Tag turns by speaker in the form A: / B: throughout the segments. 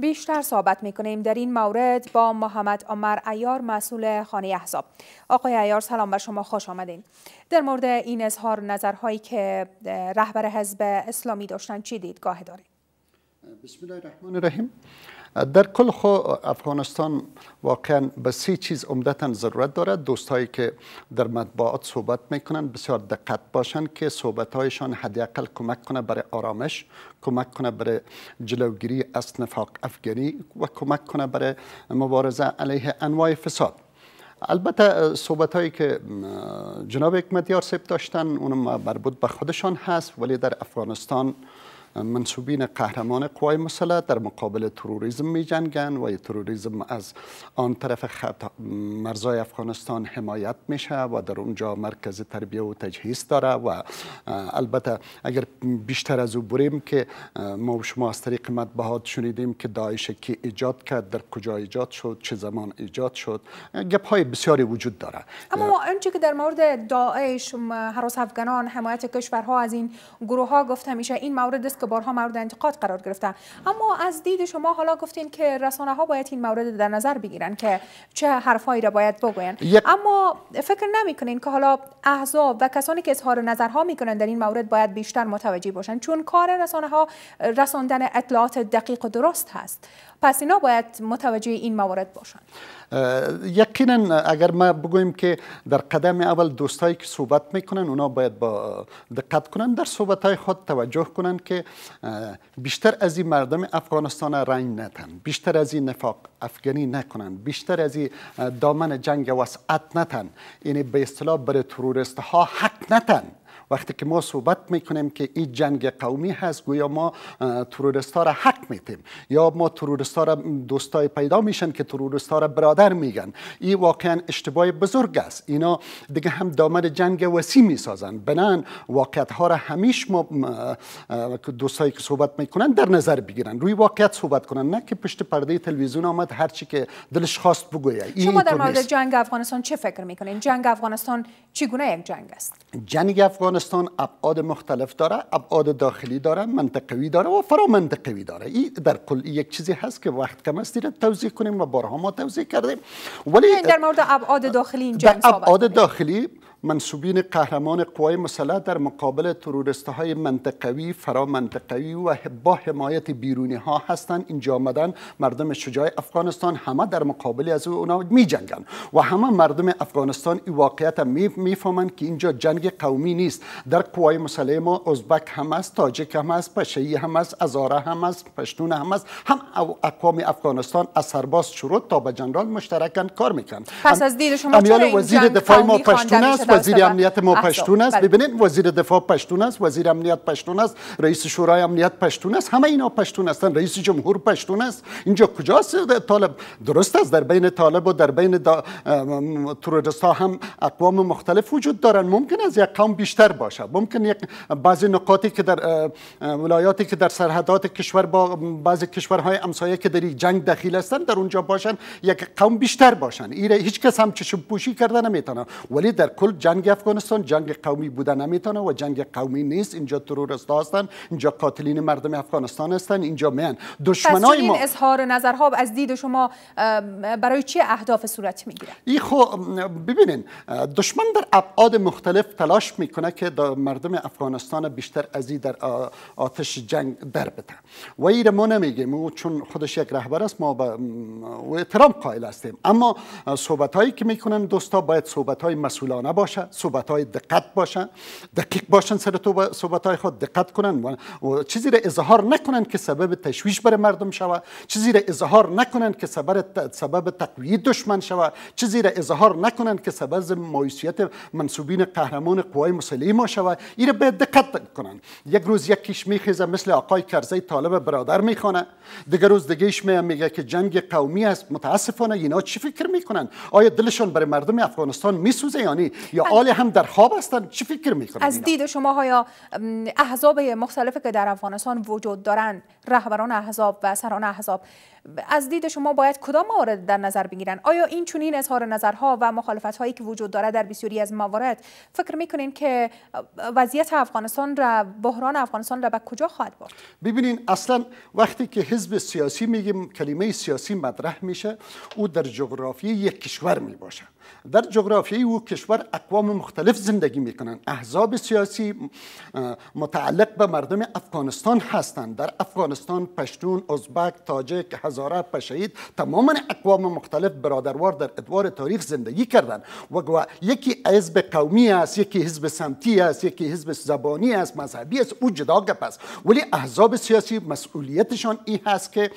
A: بیشتر صحبت میکنیم در این مورد با محمد عمر ایار مسئول خانه احزاب آقای ایار سلام بر شما خوش آمدین در مورد این اظهار نظرهایی که رهبر حزب اسلامی داشتن چی دیدگاه دارید بسم الله الرحمن
B: الرحیم در کل خو افغانستان واقعا به سه چیز عمدتا ضرورت دارد دوستایی که در مطبوعات صحبت میکنن بسیار دقت باشند که صحبت هایشان حداقل کمک کنه برای آرامش کمک کنه برای جلوگیری از نفاق افغانی و کمک کنه برای مبارزه علیه انواع فساد البته صحبت هایی که جناب حکمتیار صاحب داشتن اونم مربوط به خودشان هست ولی در افغانستان منصوبین قهرمان قوای مسلح در مقابل تروریزم می جنگن و تروریزم از آن طرف خط مرزای افغانستان حمایت میشه و در اونجا مرکز تربیه و تجهیز داره و البته اگر بیشتر از او بریم که ما و شما از طریق مدبهات شنیدیم که داعش کی ایجاد کرد در کجا ایجاد شد چه زمان ایجاد شد گپ های بسیاری وجود داره
A: اما آنچه که در مورد داعش حراس افغانان حمایت کشورها از این گروه ها گفته میشه این مورد که بارها مورد انتقاد قرار گرفتن اما از دید شما حالا گفتین که رسانه ها باید این مورد در نظر بگیرن که چه حرفایی را باید بگوین اما فکر نمیکنین که حالا احزاب و کسانی که اظهار نظرها میکنن در این مورد باید بیشتر متوجه باشن چون کار رسانه ها رساندن اطلاعات دقیق و درست هست پس اینا باید متوجه این موارد باشن
B: یقینا اگر ما بگویم که در قدم اول دوستایی که صحبت میکنن اونا باید با دقت کنن در صحبت های خود توجه کنن که بیشتر از این مردم افغانستان رنگ نتن بیشتر از این نفاق افغانی نکنن بیشتر از این دامن جنگ وسعت نتن یعنی به اصطلاح بر ترورست ها حق نتن وقتی که ما صحبت میکنیم که این جنگ قومی هست گویا ما ها را حق میتیم یا ما تروریستا را دوستای پیدا میشن که ها را برادر میگن این واقعا اشتباه بزرگ است اینا دیگه هم دامن جنگ وسیع میسازن بنان واقعیت ها را همیش ما دوستایی که صحبت میکنن در نظر بگیرن روی واقعیت صحبت کنن نه که پشت پرده تلویزیون آمد هر چی که دلش خواست بگوید شما در مورد جنگ
A: افغانستان چه فکر میکنین جنگ افغانستان چگونه یک جنگ است
B: جنگ افغانستان کردستان ابعاد مختلف داره ابعاد داخلی داره منطقوی داره و فرا منطقوی داره این در کل یک چیزی هست که وقت کم است توضیح کنیم و بارها ما توضیح کردیم ولی یعنی در
A: مورد ابعاد داخلی اینجا ابعاد
B: داخلی منصوبین قهرمان قوای مسلح در مقابل تروریست های منطقوی فرا منطقوی و با حمایت بیرونی ها هستند اینجا آمدن مردم شجاع افغانستان همه در مقابل از اونا می جنگن و همه مردم افغانستان این واقعیت می میفهمند که اینجا جنگ قومی نیست در قوای مسلح ما ازبک هم است تاجک هم است پشهی هم است ازاره هم است پشتون هم است هم اقوام افغانستان از سرباز شروع تا به جنرال مشترکن کار میکنن پس
A: از دید شما وزیر دفاع وزیر امنیت ما پشتون است بله.
B: ببینید وزیر دفاع پشتون است وزیر امنیت پشتون است رئیس شورای امنیت پشتون است همه اینا پشتون هستند رئیس جمهور پشتون است اینجا کجاست طالب درست است در بین طالب و در بین تروریست ها هم اقوام مختلف وجود دارند ممکن است یک قوم بیشتر باشه ممکن یک بعضی نقاطی که در ولایاتی که در سرحدات کشور با بعضی کشورهای همسایه که در جنگ دخیل هستند در اونجا باشن یک قوم بیشتر باشن ایره هیچ کس هم چشم پوشی کرده نمیتونه ولی در کل جنگ افغانستان جنگ قومی بوده نمیتونه و جنگ قومی نیست اینجا ترورست هستن اینجا قاتلین مردم افغانستان هستن اینجا میان دشمنای ما
A: اظهار نظرها از دید شما برای چه اهداف صورت میگیره
B: این خو ببینین دشمن در ابعاد مختلف تلاش میکنه که مردم افغانستان بیشتر از در آتش جنگ در بده و این ما نمیگیم چون خودش یک رهبر است ما به احترام قائل هستیم اما صحبت هایی که میکنن دوستا باید صحبت های مسئولانه باشه صحبت های دقت باشن دقیق باشن سر تو صحبت های خود دقت کنن و چیزی را اظهار نکنن که سبب تشویش بر مردم شود چیزی را اظهار نکنن که سبب سبب دشمن شود چیزی را اظهار نکنن که سبب مایوسیت منصوبین قهرمان قوای مسلی ما شود این را به دقت کنن یک روز یک کش مثل آقای کرزی طالب برادر میخونه دیگر روز می میگه که جنگ قومی است متاسفانه اینا چی فکر میکنن آیا دلشون برای مردم افغانستان میسوزه یعنی یا هم در خواب هستن چی فکر میکنید از دید
A: شما های احزاب مختلف که در افغانستان وجود دارن رهبران احزاب و سران احزاب از دید شما باید کدام موارد در نظر بگیرن آیا این چنین اظهار نظرها و مخالفت هایی که وجود داره در بسیاری از موارد فکر میکنین که وضعیت افغانستان را بحران افغانستان را به کجا خواهد برد
B: ببینین اصلا وقتی که حزب سیاسی میگیم کلمه سیاسی مطرح میشه او در جغرافی یک کشور میباشه در جغرافیای او کشور اقوام مختلف زندگی میکنن احزاب سیاسی متعلق به مردم افغانستان هستند در افغانستان پشتون ازبک تاجک هزاره پشهید تماما اقوام مختلف برادروار در ادوار تاریخ زندگی کردن و یکی حزب قومی است یکی حزب سمتی است یکی حزب زبانی است مذهبی است او جدا گپ است ولی احزاب سیاسی مسئولیتشان این هست که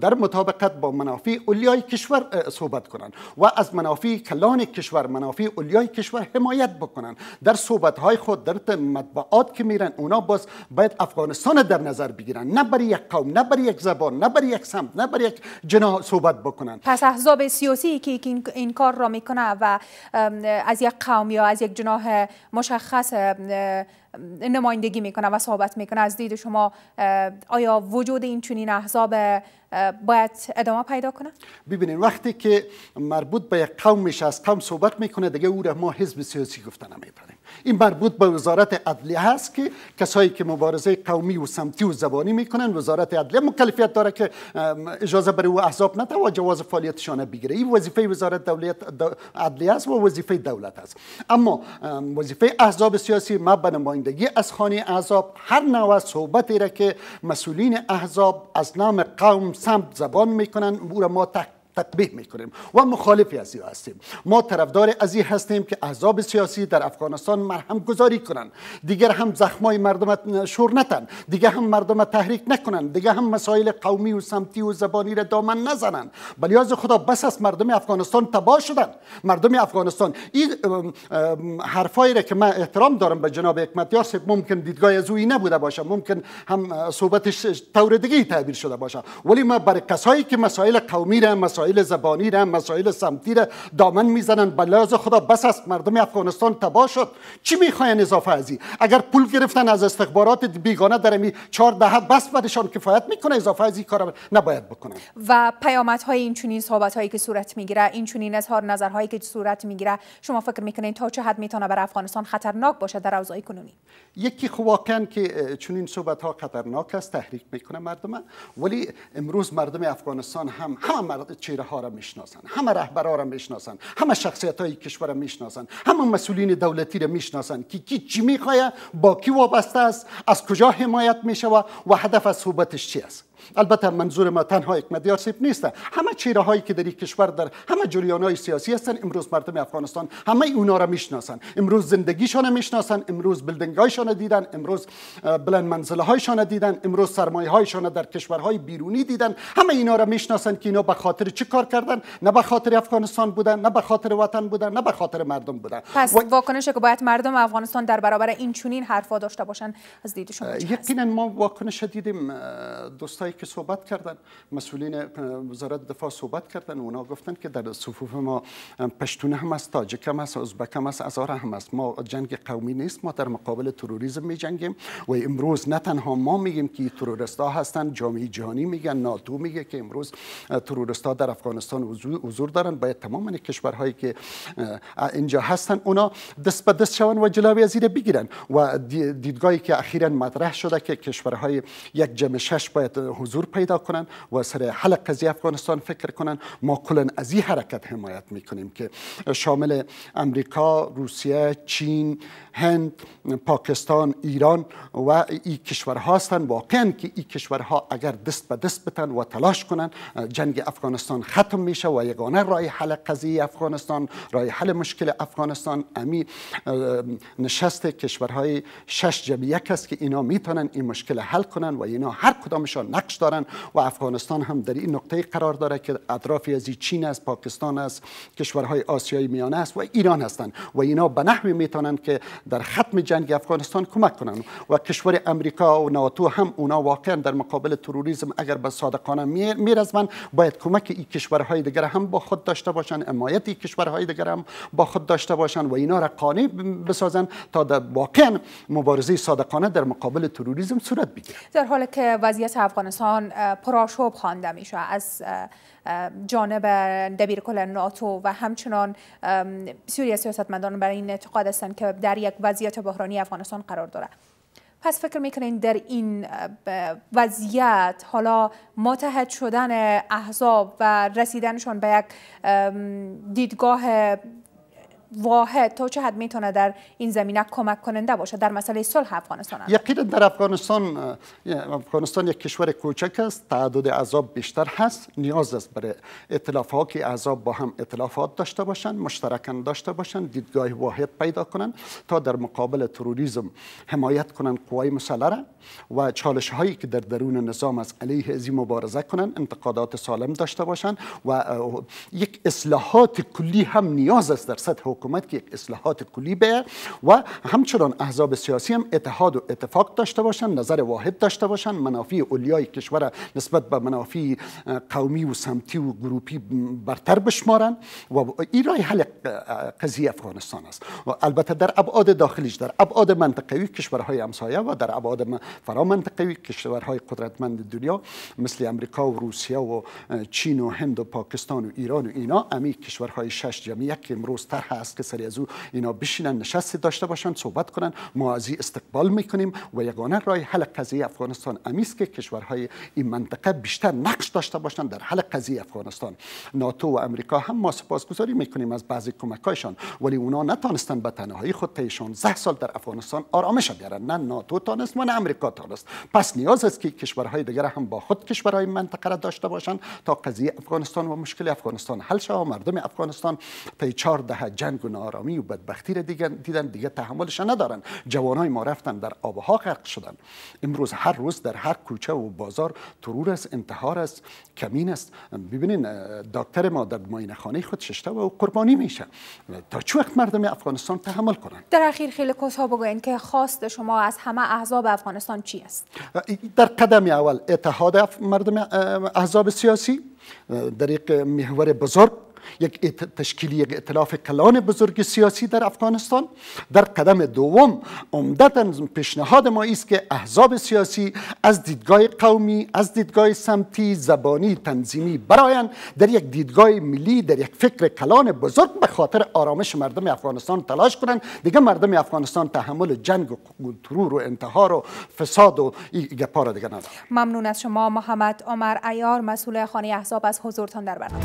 B: در مطابقت با منافع اولیای کشور صحبت کنند و از منافع کلان کشور منافع اولیای کشور حمایت بکنن در صحبت های خود در مطبوعات که میرن اونا باز باید افغانستان در نظر بگیرن نه برای یک قوم نه برای یک زبان نه برای یک سمت نه برای یک جناح صحبت بکنن پس
A: احزاب سیاسی که این کار را میکنه و از یک قوم یا از یک جناح مشخص نمایندگی میکنه و صحبت میکنه از دید شما آیا وجود این چنین احزاب باید ادامه پیدا کنه
B: ببینید وقتی که مربوط به یک قوم میشه از قوم صحبت میکنه دیگه او را ما حزب سیاسی گفته نمیپریم این مربوط به وزارت عدلیه هست که کسایی که مبارزه قومی و سمتی و زبانی میکنن وزارت عدلیه مکلفیت داره که اجازه برای او احزاب نده و جواز فعالیتشان بگیره این وظیفه وزارت دولت عدلیه است و وظیفه دولت است اما وظیفه احزاب سیاسی ما به نمایندگی از خانه احزاب هر نوع صحبتی را که مسئولین احزاب از نام قوم سمت زبان میکنن او را ما تک تطبیح میکنیم و مخالفی از هستیم ما طرفدار از این هستیم که احزاب سیاسی در افغانستان مرهم گذاری کنند دیگر هم زخمای مردم شور نتن دیگر هم مردم تحریک نکنند دیگر هم مسائل قومی و سمتی و زبانی را دامن نزنند بلی از خدا بس از مردم افغانستان تباه شدن مردم افغانستان این حرفایی را که من احترام دارم به جناب حکمتیار صاحب ممکن دیدگاه از نبوده باشه ممکن هم صحبتش طور تعبیر شده باشه ولی ما برای کسایی که مسائل قومی را مسائل مسائل زبانی را مسائل سمتی را دامن میزنن بلاز خدا بس است مردم افغانستان تباه شد چی میخواین اضافه ازی اگر پول گرفتن از استخبارات بیگانه در می چهار دهه بس برشان کفایت میکنه اضافه ازی کار نباید بکنن
A: و پیامدهای این چنین صحبت هایی که صورت میگیره این چنین اظهار نظرهایی که صورت میگیره شما فکر میکنین تا چه حد میتونه بر افغانستان خطرناک باشه در اوضاع کنونی
B: یکی خو خب واقعا که چنین صحبت ها خطرناک است تحریک میکنه مردم ولی امروز مردم افغانستان هم هم مرد چه چهره ها را میشناسن همه رهبرا را میشناسن همه شخصیت های کشور را میشناسن همه مسئولین دولتی را میشناسن که کی چی میخواهد با کی وابسته است از کجا حمایت میشود و هدف از صحبتش چی است البته منظور ما تنها حکمت سیب نیست همه چیره هایی که در این کشور در همه جریان های سیاسی هستن امروز مردم افغانستان همه اونا را میشناسن امروز زندگیشان میشناسن امروز بلدنگ هایشان دیدن امروز بلند منزله هایشان دیدن امروز سرمایه هایشان در کشورهای بیرونی دیدن همه اینا را میشناسن که اینا به خاطر چه کار کردن نه به خاطر افغانستان بودن نه به خاطر وطن بودن نه به خاطر مردم بودن پس و...
A: واکنشی که باید مردم افغانستان در برابر این چنین حرفا داشته باشن از دید
B: یقینا ما واکنش دیدیم دوستان کسایی که صحبت کردن مسئولین وزارت دفاع صحبت کردن اونا گفتن که در صفوف ما پشتون هم است تاجک هم است ازبک هم است ازار هم است ما جنگ قومی نیست ما در مقابل تروریسم می جنگیم و امروز نه تنها ما میگیم که تروریستا ها هستن جامعه جهانی میگن ناتو میگه که امروز تروریست در افغانستان حضور دارن باید تمام کشورهایی که اینجا هستن اونا دست به شون و جلوی ازیره بگیرن و دیدگاهی که اخیرا مطرح شده که کشورهای یک جمع شش باید حضور پیدا کنن و سر حل قضیه افغانستان فکر کنند ما کلا از این حرکت حمایت میکنیم که شامل امریکا، روسیه، چین، هند، پاکستان، ایران و این کشورها هستند واقعا که این کشورها اگر دست به دست بتن و تلاش کنن جنگ افغانستان ختم میشه و یگانه رای حل قضیه افغانستان رای حل مشکل افغانستان امی نشست کشورهای شش یک است که اینا میتونن این مشکل حل کنن و اینا هر کدامشان نقش و افغانستان هم در این نقطه قرار داره که اطرافی از چین است پاکستان است کشورهای آسیای میانه است و ایران هستند و اینا به نحوی میتونن که در ختم جنگ افغانستان کمک کنن و کشور امریکا و ناتو هم اونا واقعا در مقابل تروریسم اگر به صادقانه میرزمن باید کمک این کشورهای دیگر هم با خود داشته باشن حمایت کشورهای دیگر هم با خود داشته باشن و اینا را قانع بسازن تا در واقعا مبارزه صادقانه در مقابل تروریسم صورت بگیره
A: در حالی که وضعیت افغانستان افغانستان پراشوب خوانده میشه از جانب دبیر کل ناتو و همچنان سوریه سیاستمداران برای این اعتقاد هستند که در یک وضعیت بحرانی افغانستان قرار داره پس فکر میکنین در این وضعیت حالا متحد شدن احزاب و رسیدنشان به یک دیدگاه واحد تا چه حد میتونه در این زمینه کمک کننده باشه در مسئله صلح افغانستان
B: یقینا در افغانستان افغانستان یک کشور کوچک است تعداد اعضاب بیشتر هست نیاز است برای ائتلاف ها که اعضاب با هم اطلافات داشته باشند مشترکاً داشته باشند دیدگاه واحد پیدا کنند تا در مقابل تروریسم حمایت کنند قوای مسلره و چالش هایی که در درون نظام از علیه ازی مبارزه کنند انتقادات سالم داشته باشند و یک اصلاحات کلی هم نیاز است در سطح حکومت که یک اصلاحات کلی به، و همچنان احزاب سیاسی هم اتحاد و اتفاق داشته باشند نظر واحد داشته باشند منافع اولیای کشور نسبت به منافع قومی و سمتی و گروپی برتر بشمارند و این حل قضیه افغانستان است و البته در ابعاد داخلیش در ابعاد منطقوی کشورهای همسایه و در ابعاد فرا منطقوی کشورهای قدرتمند دنیا مثل امریکا و روسیه و چین و هند و پاکستان و ایران و اینا امی کشورهای شش جمعیت که امروز تر هست که سری از او اینا بشینن نشستی داشته باشن صحبت کنن ما از استقبال میکنیم و یگانه راه حل قضیه افغانستان امیس که کشورهای این منطقه بیشتر نقش داشته باشن در حل قضیه افغانستان ناتو و امریکا هم ما سپاسگزاری میکنیم از بعضی کمکهایشان ولی اونا نتانستن به تنهایی خود طی زه سال در افغانستان آرامش بیارن نه ناتو تانست و نه امریکا تانست پس نیاز است که کشورهای دیگر هم با خود کشورهای منطقه را داشته باشند تا قضیه افغانستان و مشکل افغانستان حل شود و مردم افغانستان پی 4 دهه جنگ گناهآرامی و بدبختی را دیدن دیگه تحملش ندارن جوانای ما رفتن در آبها غرق شدن امروز هر روز در هر کوچه و بازار ترور است انتحار است کمین است ببینین دکتر ما در ماینه خانه خود ششته و قربانی میشه تا چه وقت مردم افغانستان تحمل کنند
A: در اخیر خیلی کوتاه بگوین که خواست شما از همه احزاب افغانستان چی است
B: در قدم اول اتحاد مردم احزاب سیاسی در یک محور بزرگ یک تشکیلی یک اطلاف کلان بزرگ سیاسی در افغانستان در قدم دوم عمدتا پیشنهاد ما است که احزاب سیاسی از دیدگاه قومی از دیدگاه سمتی زبانی تنظیمی برایند در یک دیدگاه ملی در یک فکر کلان بزرگ به خاطر آرامش مردم افغانستان تلاش کنند دیگه مردم افغانستان تحمل جنگ و ترور و انتحار و فساد و گپا دیگه
A: ممنون از شما محمد عمر ایار مسئول خانه احزاب از حضورتان در برنامه